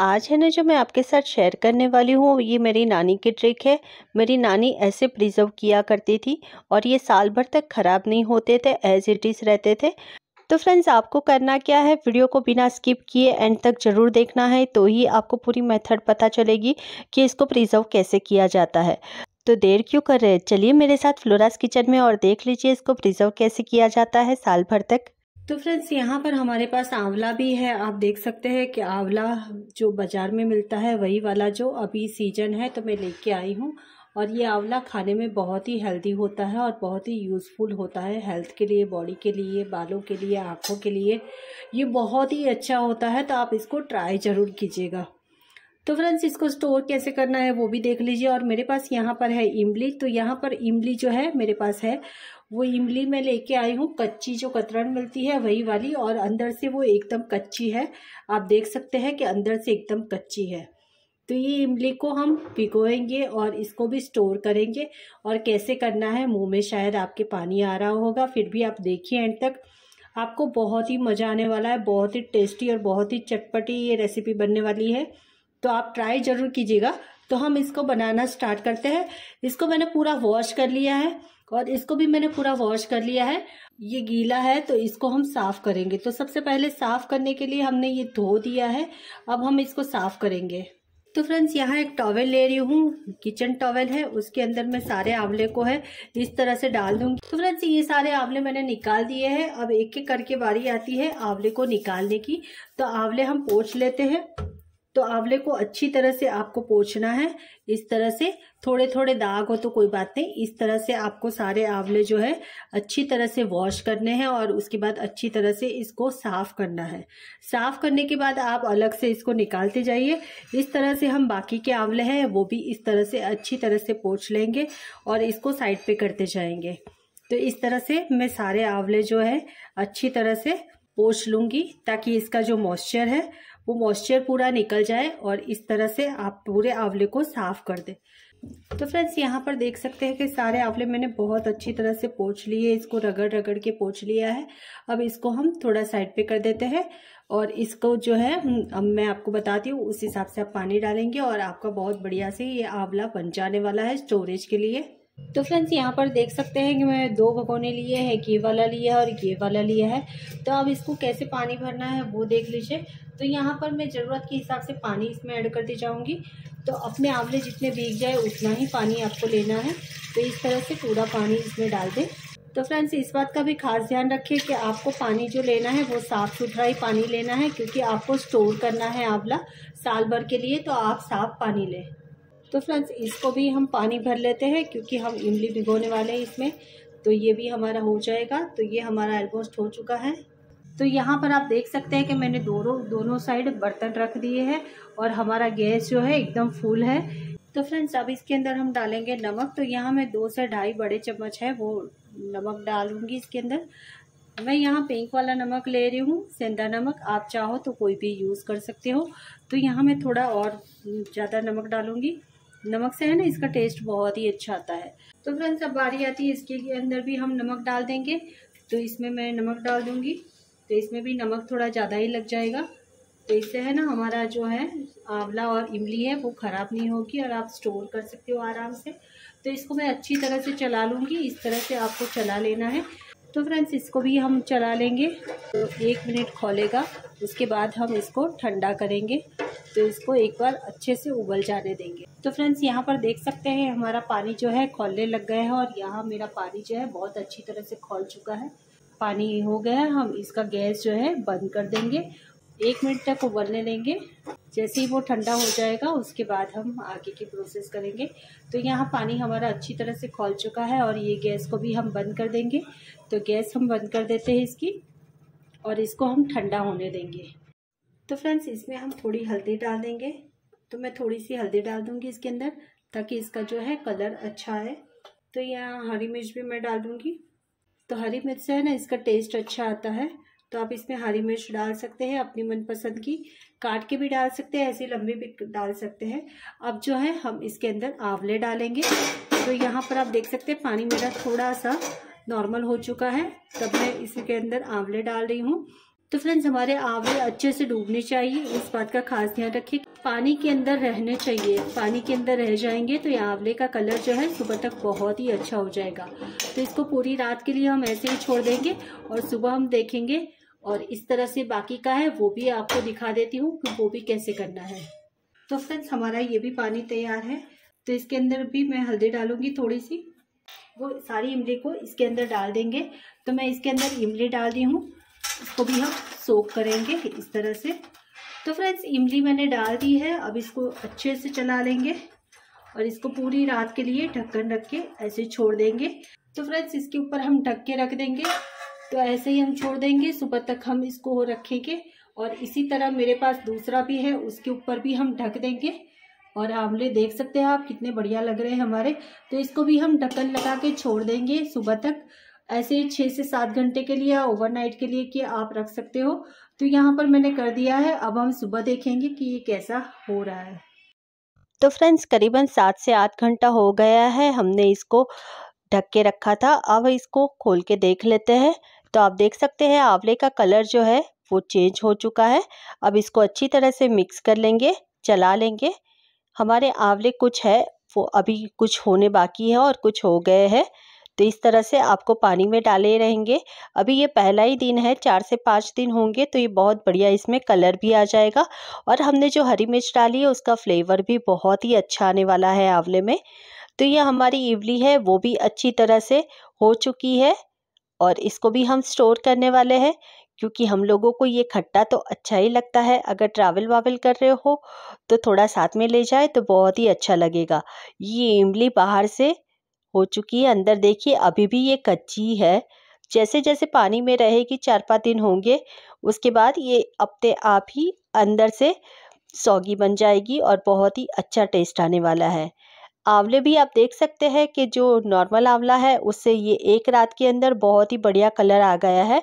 आज है ना जो मैं आपके साथ शेयर करने वाली हूँ ये मेरी नानी की ट्रिक है मेरी नानी ऐसे प्रिजर्व किया करती थी और ये साल भर तक ख़राब नहीं होते थे एज इट इज़ रहते थे तो फ्रेंड्स आपको करना क्या है वीडियो को बिना स्किप किए एंड तक ज़रूर देखना है तो ही आपको पूरी मेथड पता चलेगी कि इसको प्रिजर्व कैसे किया जाता है तो देर क्यों कर रहे चलिए मेरे साथ फ्लोरास किचन में और देख लीजिए इसको प्रिजर्व कैसे किया जाता है साल भर तक तो फ्रेंड्स यहाँ पर हमारे पास आंवला भी है आप देख सकते हैं कि आंवला जो बाज़ार में मिलता है वही वाला जो अभी सीजन है तो मैं लेके आई हूँ और ये आंवला खाने में बहुत ही हेल्दी होता है और बहुत ही यूज़फुल होता है हेल्थ के लिए बॉडी के लिए बालों के लिए आँखों के लिए ये बहुत ही अच्छा होता है तो आप इसको ट्राई ज़रूर कीजिएगा तो फ्रेंड्स इसको स्टोर कैसे करना है वो भी देख लीजिए और मेरे पास यहाँ पर है इमली तो यहाँ पर इमली जो है मेरे पास है वो इमली मैं लेके आई हूँ कच्ची जो कतरन मिलती है वही वाली और अंदर से वो एकदम कच्ची है आप देख सकते हैं कि अंदर से एकदम कच्ची है तो ये इमली को हम भिगोएंगे और इसको भी स्टोर करेंगे और कैसे करना है मुँह में शायद आपके पानी आ रहा होगा फिर भी आप देखिए एंड तक आपको बहुत ही मज़ा आने वाला है बहुत ही टेस्टी और बहुत ही चटपटी ये रेसिपी बनने वाली है तो आप ट्राई जरूर कीजिएगा तो हम इसको बनाना स्टार्ट करते हैं इसको मैंने पूरा वॉश कर लिया है और इसको भी मैंने पूरा वॉश कर लिया है ये गीला है तो इसको हम साफ करेंगे तो सबसे पहले साफ करने के लिए हमने ये धो दिया है अब हम इसको साफ करेंगे तो फ्रेंड्स यहाँ एक टॉवेल ले रही हूँ किचन टॉवेल है उसके अंदर मैं सारे आंवले को है इस तरह से डाल दूंगी तो फ्रेंड्स ये सारे आंवले मैंने निकाल दिए हैं अब एक एक करके बारी आती है आंवले को निकालने की तो आंवले हम पोछ लेते हैं तो आंवले को अच्छी तरह से आपको पोछना है इस तरह से थोड़े थोड़े दाग हो तो कोई बात नहीं इस तरह से आपको सारे आंवले जो है अच्छी तरह से वॉश करने हैं और उसके बाद अच्छी तरह से इसको साफ करना है साफ करने के बाद आप अलग से इसको निकालते जाइए इस तरह से हम बाकी के आंवले हैं वो भी इस तरह से अच्छी तरह से पोछ लेंगे और इसको साइड पर करते जाएंगे तो इस तरह से मैं सारे आंवले जो है अच्छी तरह से पोछ लूँगी ताकि इसका जो मॉइस्चर है वो मॉइस्चर पूरा निकल जाए और इस तरह से आप पूरे आंवले को साफ कर दें तो फ्रेंड्स यहाँ पर देख सकते हैं कि सारे आंवले मैंने बहुत अच्छी तरह से पोछ लिए इसको रगड़ रगड़ के पोछ लिया है अब इसको हम थोड़ा साइड पे कर देते हैं और इसको जो है अब मैं आपको बताती हूँ उस हिसाब से आप पानी डालेंगे और आपका बहुत बढ़िया से ये आंवला बन जाने वाला है स्टोरेज के लिए तो फ्रेंड्स यहाँ पर देख सकते हैं कि मैं दो भगोने लिए हैं ये वाला लिया है और ये वाला लिया है तो अब इसको कैसे पानी भरना है वो देख लीजिए तो यहाँ पर मैं ज़रूरत के हिसाब से पानी इसमें ऐड करती जाऊँगी तो अपने आंवले जितने भीग जाए उतना ही पानी आपको लेना है तो इस तरह से पूरा पानी इसमें डाल दें तो फ्रेंड्स इस बात का भी खास ध्यान रखिए कि आपको पानी जो लेना है वो साफ़ सुथरा ही पानी लेना है क्योंकि आपको स्टोर करना है आंवला साल भर के लिए तो आप साफ़ पानी लें तो फ्रेंड्स इसको भी हम पानी भर लेते हैं क्योंकि हम इमली भिगोने वाले हैं इसमें तो ये भी हमारा हो जाएगा तो ये हमारा एलमोस्ट हो चुका है तो यहाँ पर आप देख सकते हैं कि मैंने दोनों दोनों साइड बर्तन रख दिए हैं और हमारा गैस जो है एकदम फुल है तो फ्रेंड्स अब इसके अंदर हम डालेंगे नमक तो यहाँ मैं दो से ढाई बड़े चम्मच है वो नमक डालूंगी इसके अंदर मैं यहाँ पिंक वाला नमक ले रही हूँ सेंधा नमक आप चाहो तो कोई भी यूज़ कर सकते हो तो यहाँ मैं थोड़ा और ज़्यादा नमक डालूंगी नमक से है ना इसका टेस्ट बहुत ही अच्छा आता है तो फ्रेंड्स अब बारी आती है इसके अंदर भी हम नमक डाल देंगे तो इसमें मैं नमक डाल दूँगी तो इसमें भी नमक थोड़ा ज़्यादा ही लग जाएगा तो इससे है ना हमारा जो है आंवला और इमली है वो ख़राब नहीं होगी और आप स्टोर कर सकते हो आराम से तो इसको मैं अच्छी तरह से चला लूँगी इस तरह से आपको चला लेना है तो फ्रेंड्स इसको भी हम चला लेंगे तो एक मिनट खोलेगा उसके बाद हम इसको ठंडा करेंगे तो इसको एक बार अच्छे से उबल जाने देंगे तो फ्रेंड्स यहाँ पर देख सकते हैं हमारा पानी जो है खोलने लग गया है और यहाँ मेरा पानी जो है बहुत अच्छी तरह से खोल चुका है पानी हो गया है हम इसका गैस जो है बंद कर देंगे एक मिनट तक उबलने देंगे जैसे ही वो ठंडा हो जाएगा उसके बाद हम आगे की प्रोसेस करेंगे तो यहाँ पानी हमारा अच्छी तरह से खोल चुका है और ये गैस को भी हम बंद कर देंगे तो गैस हम बंद कर देते हैं इसकी और इसको हम ठंडा होने देंगे तो फ्रेंड्स इसमें हम थोड़ी हल्दी डाल देंगे तो मैं थोड़ी सी हल्दी डाल दूँगी इसके अंदर ताकि इसका जो है कलर अच्छा आए तो यहाँ हरी मिर्च भी मैं डाल दूँगी तो हरी मिर्च से है ना इसका टेस्ट अच्छा आता है तो आप इसमें हरी मिर्च डाल सकते हैं अपनी मनपसंद की काट के भी डाल सकते हैं ऐसे लंबे भी डाल सकते हैं अब जो है हम इसके अंदर आंवले डालेंगे तो यहाँ पर आप देख सकते हैं पानी मेरा थोड़ा सा नॉर्मल हो चुका है तब मैं इसके अंदर आंवले डाल रही हूँ तो फ्रेंड्स हमारे आंवले अच्छे से डूबने चाहिए इस बात का खास ध्यान रखिए पानी के अंदर रहने चाहिए पानी के अंदर रह जाएंगे तो ये आंवले का कलर जो है सुबह तक बहुत ही अच्छा हो जाएगा तो इसको पूरी रात के लिए हम ऐसे ही छोड़ देंगे और सुबह हम देखेंगे और इस तरह से बाकी का है वो भी आपको दिखा देती हूँ कि वो भी कैसे करना है तो फ्रेंड्स हमारा ये भी पानी तैयार है तो इसके अंदर भी मैं हल्दी डालूंगी थोड़ी सी वो सारी इमली को इसके अंदर डाल देंगे तो मैं इसके अंदर इमली डाल दी हूँ इसको भी हम सोख करेंगे इस तरह से तो फ्रेंड्स इमली मैंने डाल दी है अब इसको अच्छे से चला लेंगे और इसको पूरी रात के लिए ढक्कन रख के ऐसे छोड़ देंगे तो फ्रेंड्स इसके ऊपर हम ढक के रख देंगे तो ऐसे ही हम छोड़ देंगे सुबह तक हम इसको रखेंगे और इसी तरह मेरे पास दूसरा भी है उसके ऊपर भी हम ढक देंगे और आमले देख सकते हैं आप कितने बढ़िया लग रहे हैं हमारे तो इसको भी हम ढक्कन लगा के छोड़ देंगे सुबह तक ऐसे छः से सात घंटे के लिए या ओवरनाइट के लिए कि आप रख सकते हो तो यहाँ पर मैंने कर दिया है अब हम सुबह देखेंगे कि ये कैसा हो रहा है तो फ्रेंड्स करीबन सात से आठ घंटा हो गया है हमने इसको ढक के रखा था अब इसको खोल के देख लेते हैं तो आप देख सकते हैं आंवले का कलर जो है वो चेंज हो चुका है अब इसको अच्छी तरह से मिक्स कर लेंगे चला लेंगे हमारे आंवले कुछ है वो अभी कुछ होने बाकी है और कुछ हो गए हैं तो इस तरह से आपको पानी में डाले रहेंगे अभी ये पहला ही दिन है चार से पाँच दिन होंगे तो ये बहुत बढ़िया इसमें कलर भी आ जाएगा और हमने जो हरी मिर्च डाली है उसका फ्लेवर भी बहुत ही अच्छा आने वाला है आंवले में तो ये हमारी इवली है वो भी अच्छी तरह से हो चुकी है और इसको भी हम स्टोर करने वाले हैं क्योंकि हम लोगों को ये खट्टा तो अच्छा ही लगता है अगर ट्रैवल वावल कर रहे हो तो थोड़ा साथ में ले जाए तो बहुत ही अच्छा लगेगा ये इमली बाहर से हो चुकी है अंदर देखिए अभी भी ये कच्ची है जैसे जैसे पानी में रहेगी चार पाँच दिन होंगे उसके बाद ये अपने आप ही अंदर से सौगी बन जाएगी और बहुत ही अच्छा टेस्ट आने वाला है आंवले भी आप देख सकते हैं कि जो नॉर्मल आंवला है उससे ये एक रात के अंदर बहुत ही बढ़िया कलर आ गया है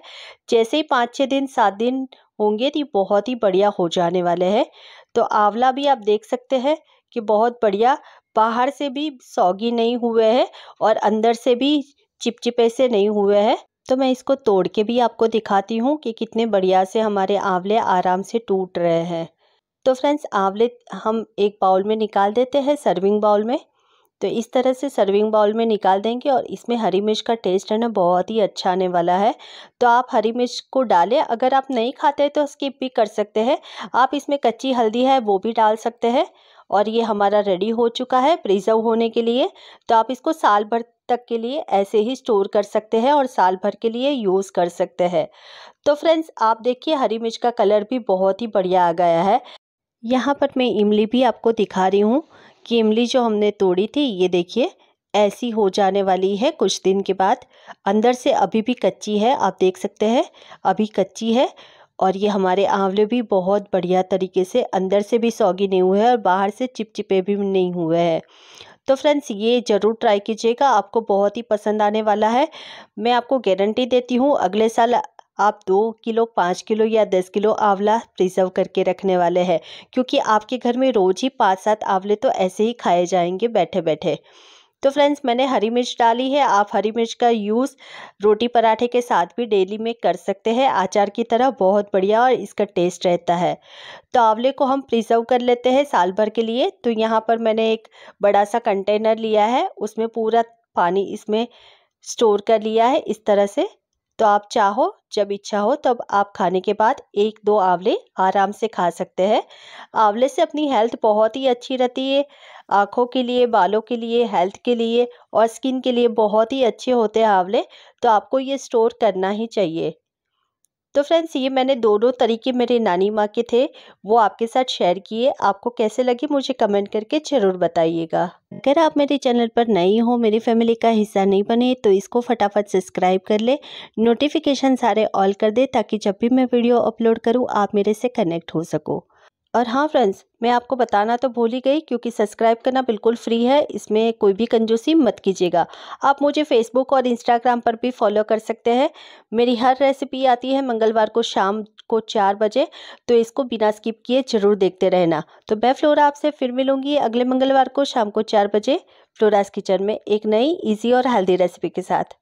जैसे ही पाँच छः दिन सात दिन होंगे तो ये बहुत ही बढ़िया हो जाने वाले हैं तो आंवला भी आप देख सकते हैं कि बहुत बढ़िया बाहर से भी सौगी नहीं हुए हैं और अंदर से भी चिपचिपे से नहीं हुए हैं तो मैं इसको तोड़ के भी आपको दिखाती हूँ कि कितने बढ़िया से हमारे आंवले आराम से टूट रहे हैं तो फ्रेंड्स आंवले हम एक बाउल में निकाल देते हैं सर्विंग बाउल में तो इस तरह से सर्विंग बाउल में निकाल देंगे और इसमें हरी मिर्च का टेस्ट है ना बहुत ही अच्छा आने वाला है तो आप हरी मिर्च को डालें अगर आप नहीं खाते तो स्किप भी कर सकते हैं आप इसमें कच्ची हल्दी है वो भी डाल सकते हैं और ये हमारा रेडी हो चुका है प्रिजर्व होने के लिए तो आप इसको साल भर तक के लिए ऐसे ही स्टोर कर सकते हैं और साल भर के लिए यूज़ कर सकते हैं तो फ्रेंड्स आप देखिए हरी मिर्च का कलर भी बहुत ही बढ़िया आ गया है यहाँ पर मैं इमली भी आपको दिखा रही हूँ कि इमली जो हमने तोड़ी थी ये देखिए ऐसी हो जाने वाली है कुछ दिन के बाद अंदर से अभी भी कच्ची है आप देख सकते हैं अभी कच्ची है और ये हमारे आंवले भी बहुत बढ़िया तरीके से अंदर से भी सौगी नहीं हुए हैं और बाहर से चिपचिपे भी नहीं हुए हैं तो फ्रेंड्स ये ज़रूर ट्राई कीजिएगा आपको बहुत ही पसंद आने वाला है मैं आपको गारंटी देती हूँ अगले साल आप दो किलो पाँच किलो या दस किलो आंवला प्रिजर्व करके रखने वाले हैं क्योंकि आपके घर में रोज़ ही पाँच सात आंवले तो ऐसे ही खाए जाएंगे बैठे बैठे तो फ्रेंड्स मैंने हरी मिर्च डाली है आप हरी मिर्च का यूज़ रोटी पराठे के साथ भी डेली में कर सकते हैं आचार की तरह बहुत बढ़िया और इसका टेस्ट रहता है तो आंवले को हम प्रिजर्व कर लेते हैं साल भर के लिए तो यहाँ पर मैंने एक बड़ा सा कंटेनर लिया है उसमें पूरा पानी इसमें स्टोर कर लिया है इस तरह से तो आप चाहो जब इच्छा हो तब आप खाने के बाद एक दो आंवले आराम से खा सकते हैं आंवले से अपनी हेल्थ बहुत ही अच्छी रहती है आँखों के लिए बालों के लिए हेल्थ के लिए और स्किन के लिए बहुत ही अच्छे होते हैं आंवले तो आपको ये स्टोर करना ही चाहिए तो फ्रेंड्स ये मैंने दोनों तरीके मेरे नानी माँ के थे वो आपके साथ शेयर किए आपको कैसे लगे मुझे कमेंट करके ज़रूर बताइएगा अगर आप मेरे चैनल पर नए हो मेरी फैमिली का हिस्सा नहीं बने तो इसको फटाफट सब्सक्राइब कर ले नोटिफिकेशन सारे ऑल कर दे ताकि जब भी मैं वीडियो अपलोड करूँ आप मेरे से कनेक्ट हो सको और हाँ फ्रेंड्स मैं आपको बताना तो भूल ही गई क्योंकि सब्सक्राइब करना बिल्कुल फ्री है इसमें कोई भी कंजूसी मत कीजिएगा आप मुझे फेसबुक और इंस्टाग्राम पर भी फॉलो कर सकते हैं मेरी हर रेसिपी आती है मंगलवार को शाम को चार बजे तो इसको बिना स्किप किए ज़रूर देखते रहना तो मैं फ्लोरा आपसे फिर मिलूँगी अगले मंगलवार को शाम को चार बजे फ्लोराज किचन में एक नई ईजी और हेल्दी रेसिपी के साथ